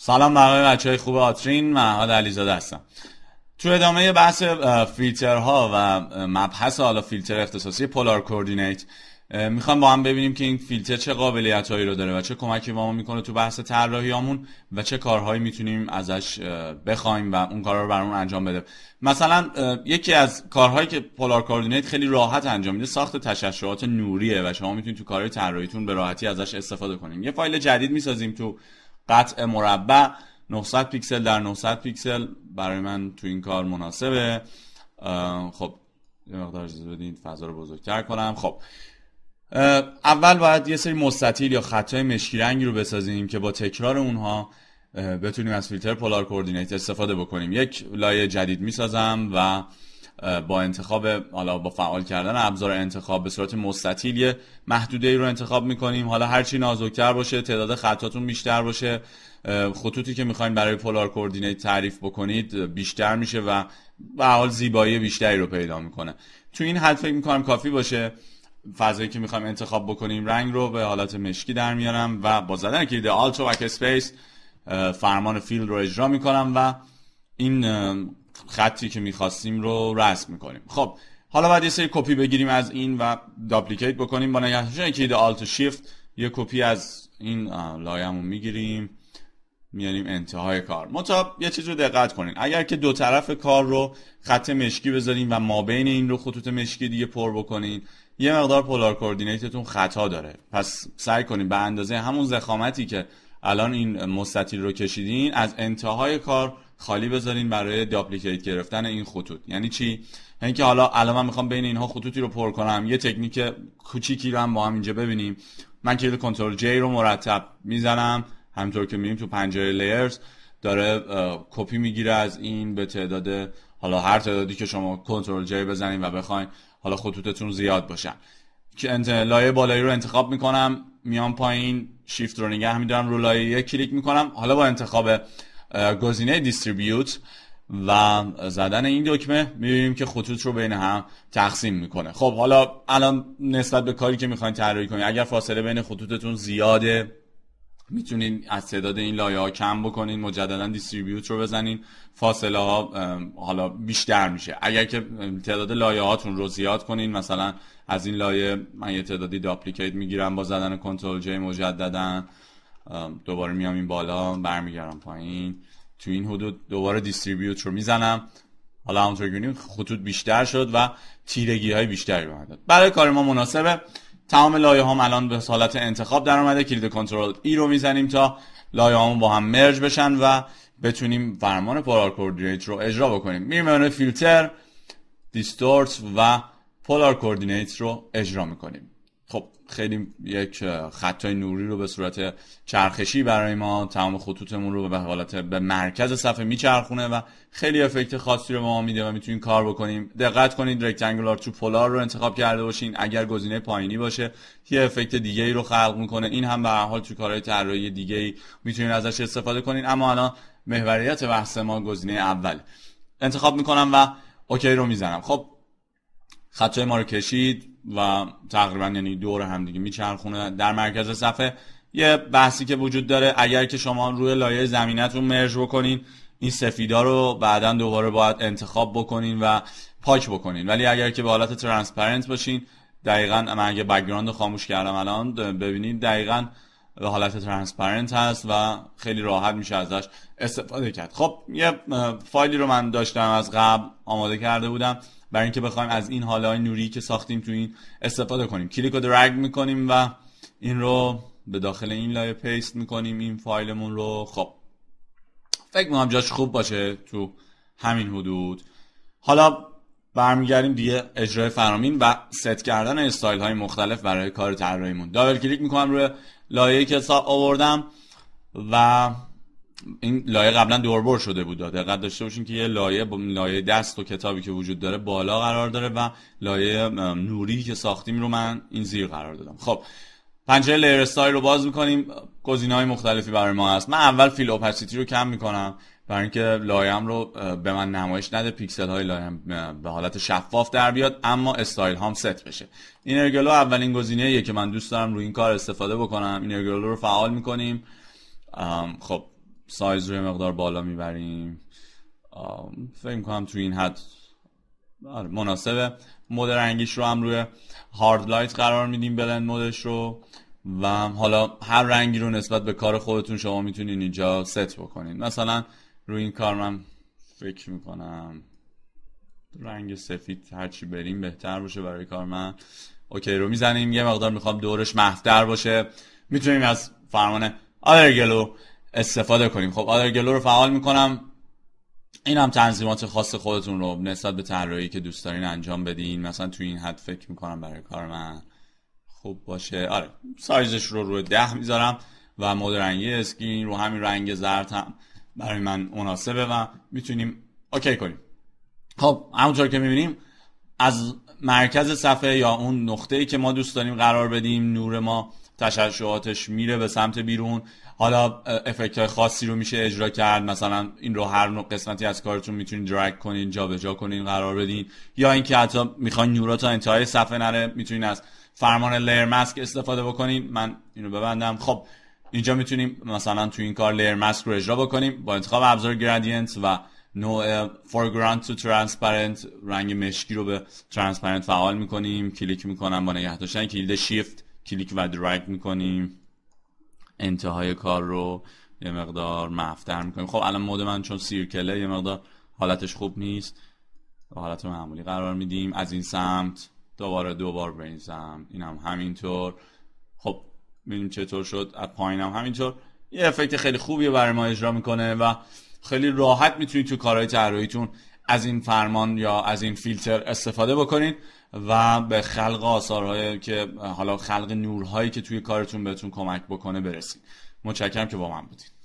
سلام برای بچه های خوب آترین محمد علیزاده هستم تو ادامه بحث فیلترها و مبحث حالا فیلتر اختصاصی پولار کوردینیت میخوام با هم ببینیم که این فیلتر چه قابلیت هایی رو داره و چه کمکی با ما میکنه تو بحث طراحیامون و چه کارهایی میتونیم ازش بخوایم و اون کار رو برامون انجام بده مثلا یکی از کارهایی که پولار کوردینیت خیلی راحت انجام میده ساخت تشعشعات نوریه و شما میتونید تو کارهای طراحیتون به راحتی ازش استفاده کنیم یه فایل جدید میسازیم تو قطع مربع 900 پیکسل در 900 پیکسل برای من تو این کار مناسبه خب یه مقدار اجازه بدید فضا رو بزرگتر کنم خب اول باید یه سری مستطیل یا خطای مشکی رنگی رو بسازیم که با تکرار اونها بتونیم از فیلتر پولار کوردینیت استفاده بکنیم یک لایه جدید میسازم و با انتخاب حالا با فعال کردن ابزار انتخاب به صورت مستطیل یه محدوده ای رو انتخاب میکنیم حالا هرچی نازکتر باشه تعداد خطاتون بیشتر باشه خطوطی که میخواین برای پولار کوردینیت تعریف بکنید بیشتر میشه و به حال زیبایی بیشتری رو پیدا میکنه تو این حد فکر میکنم کافی باشه فضایی که میخوایم انتخاب بکنیم رنگ رو به حالت مشکی در میارم و با زدن کلید آلت و اسپیس فرمان فیل رو اجرا میکنم و این خطی که میخواستیم رو رسم میکنیم خب حالا باید یه سری کپی بگیریم از این و داپلیکیت بکنیم با نگهداشتن کلید آلت شیفت یه کپی از این لایه‌مون میگیریم میاریم انتهای کار متا یه چیز رو دقت کنین اگر که دو طرف کار رو خط مشکی بذارین و ما بین این رو خطوط مشکی دیگه پر بکنین یه مقدار پولار کوردینیتتون خطا داره پس سعی کنین به اندازه همون زخامتی که الان این مستطیل رو کشیدین از انتهای کار خالی بذارین برای داپلیکیت گرفتن این خطوط یعنی چی یعنی که حالا الان من میخوام بین اینها خطوطی رو پر کنم یه تکنیک کوچیکی رو هم با هم اینجا ببینیم من کلید کنترل جی رو مرتب میزنم همطور که میبینیم تو پنجره لیرز داره کپی میگیره از این به تعداد حالا هر تعدادی که شما کنترل جی بزنین و بخواین حالا خطوطتون زیاد باشن که لایه بالایی رو انتخاب میکنم میام پایین شیفت رو نگه میدارم رو لایه کلیک میکنم حالا با انتخاب گزینه دیستریبیوت و زدن این دکمه میبینیم که خطوط رو بین هم تقسیم میکنه خب حالا الان نسبت به کاری که میخواین طراحی کنید اگر فاصله بین خطوطتون زیاده میتونین از تعداد این لایه ها کم بکنین مجددا دیستریبیوت رو بزنین فاصله ها حالا بیشتر میشه اگر که تعداد لایه هاتون رو زیاد کنین مثلا از این لایه من یه تعدادی داپلیکیت میگیرم با زدن کنترل جی مجددا دوباره میام این بالا برمیگردم پایین تو این حدود دوباره دیستریبیوت رو میزنم حالا همونطور که خطوط بیشتر شد و تیرگی های بیشتری به داد برای کار ما مناسبه تمام لایه هم الان به حالت انتخاب در اومده کلید کنترل ای رو میزنیم تا لایه با هم مرج بشن و بتونیم فرمان پولار کوردینیت رو اجرا بکنیم میریم فیلتر دیستورت و پولار کوردینیت رو اجرا میکنیم خب خیلی یک خطای نوری رو به صورت چرخشی برای ما تمام خطوطمون رو به حالت به مرکز صفحه میچرخونه و خیلی افکت خاصی رو به ما میده و میتونیم کار بکنیم دقت کنید رکتنگولار تو پولار رو انتخاب کرده باشین اگر گزینه پایینی باشه یه افکت دیگه ای رو خلق میکنه این هم به هر حال تو کارهای طراحی دیگه ای میتونید ازش استفاده کنین اما الان محوریت بحث ما گزینه اول انتخاب میکنم و اوکی رو میزنم خب خطای ما رو کشید و تقریبا یعنی دور هم دیگه میچرخونه در مرکز صفحه یه بحثی که وجود داره اگر که شما روی لایه زمینتون مرج بکنین این سفیدا رو بعدا دوباره باید انتخاب بکنین و پاک بکنین ولی اگر که به حالت ترانسپرنت باشین دقیقا من اگه بگراند خاموش کردم الان ببینید دقیقا به حالت ترانسپرنت هست و خیلی راحت میشه ازش استفاده کرد خب یه فایلی رو من داشتم از قبل آماده کرده بودم برای اینکه بخوایم از این حاله نوری که ساختیم تو این استفاده کنیم کلیک و درگ میکنیم و این رو به داخل این لایه پیست میکنیم این فایلمون رو خب فکر میکنم جاش خوب باشه تو همین حدود حالا برمیگردیم دیگه اجرای فرامین و ست کردن استایل های مختلف برای کار طراحیمون دابل کلیک میکنم روی لایه که حساب آوردم و این لایه قبلا دوربر شده بود دقت داشته باشین که یه لایه لایه دست و کتابی که وجود داره بالا قرار داره و لایه نوری که ساختیم رو من این زیر قرار دادم خب پنجره لیر استایل رو باز میکنیم گزینه های مختلفی برای ما هست من اول فیل رو کم میکنم برای اینکه لایم رو به من نمایش نده پیکسل های لایم به حالت شفاف در بیاد اما استایل هم ست بشه اینرگلو اولین گزینه که من دوست دارم روی این کار استفاده بکنم اینرگلو رو فعال میکنیم خب سایز رو مقدار بالا میبریم فکر میکنم تو این حد آره، مناسبه مود رنگیش رو هم روی هارد لایت قرار میدیم بلند مودش رو و حالا هر رنگی رو نسبت به کار خودتون شما میتونین اینجا ست بکنین مثلا روی این کار من فکر میکنم رنگ سفید هرچی بریم بهتر باشه برای کار من اوکی رو میزنیم یه مقدار میخوام دورش محفتر باشه میتونیم از فرمان آلرگلو استفاده کنیم خب آدرگلو رو فعال میکنم این هم تنظیمات خاص خودتون رو نسبت به طراحی که دوست دارین انجام بدین مثلا توی این حد فکر میکنم برای کار من خوب باشه آره سایزش رو روی ده میذارم و مود رنگی اسکین رو همین رنگ زرد هم برای من مناسبه و میتونیم اوکی کنیم خب همونطور که میبینیم از مرکز صفحه یا اون نقطه ای که ما دوست داریم قرار بدیم نور ما تشعشعاتش میره به سمت بیرون حالا افکت های خاصی رو میشه اجرا کرد مثلا این رو هر نوع قسمتی از کارتون میتونید درگ کنین جابجا جا کنین قرار بدین یا اینکه حتی میخواین نورا تا انتهای صفحه نره میتونین از فرمان لیر ماسک استفاده بکنین من اینو ببندم خب اینجا میتونیم مثلا تو این کار لیر ماسک رو اجرا بکنیم با انتخاب ابزار گرادینت و نوع فورگراند تو ترانسپرنت رنگ مشکی رو به ترانسپرنت فعال میکنیم کلیک میکنم با نگه داشتن کلید شیفت کلیک و درگ میکنیم انتهای کار رو یه مقدار مفتر میکنیم خب الان مود من چون سیرکله یه مقدار حالتش خوب نیست حالت معمولی قرار میدیم از این سمت دوباره دوبار به این سمت اینم هم همینطور خب ببینیم چطور شد از پایینم همینطور یه افکت خیلی خوبیه برای ما اجرا میکنه و خیلی راحت میتونید تو کارهای جراحیتون از این فرمان یا از این فیلتر استفاده بکنید و به خلق آثارهایی که حالا خلق نورهایی که توی کارتون بهتون کمک بکنه برسید متشکرم که با من بودید